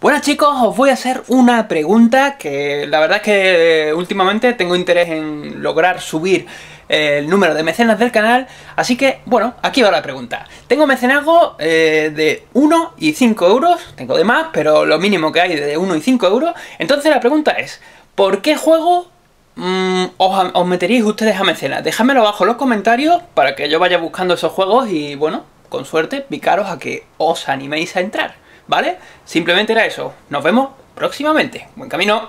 Bueno chicos, os voy a hacer una pregunta que la verdad es que eh, últimamente tengo interés en lograr subir eh, el número de mecenas del canal, así que bueno, aquí va la pregunta. Tengo mecenazgo eh, de 1 y 5 euros, tengo de más, pero lo mínimo que hay de 1 y 5 euros, entonces la pregunta es, ¿por qué juego mm, os, meteríais ustedes a mecenas. Déjamelo abajo en los comentarios para que yo vaya buscando esos juegos y bueno, con suerte, picaros a que os animéis a entrar. ¿vale? Simplemente era eso. Nos vemos próximamente. Buen camino.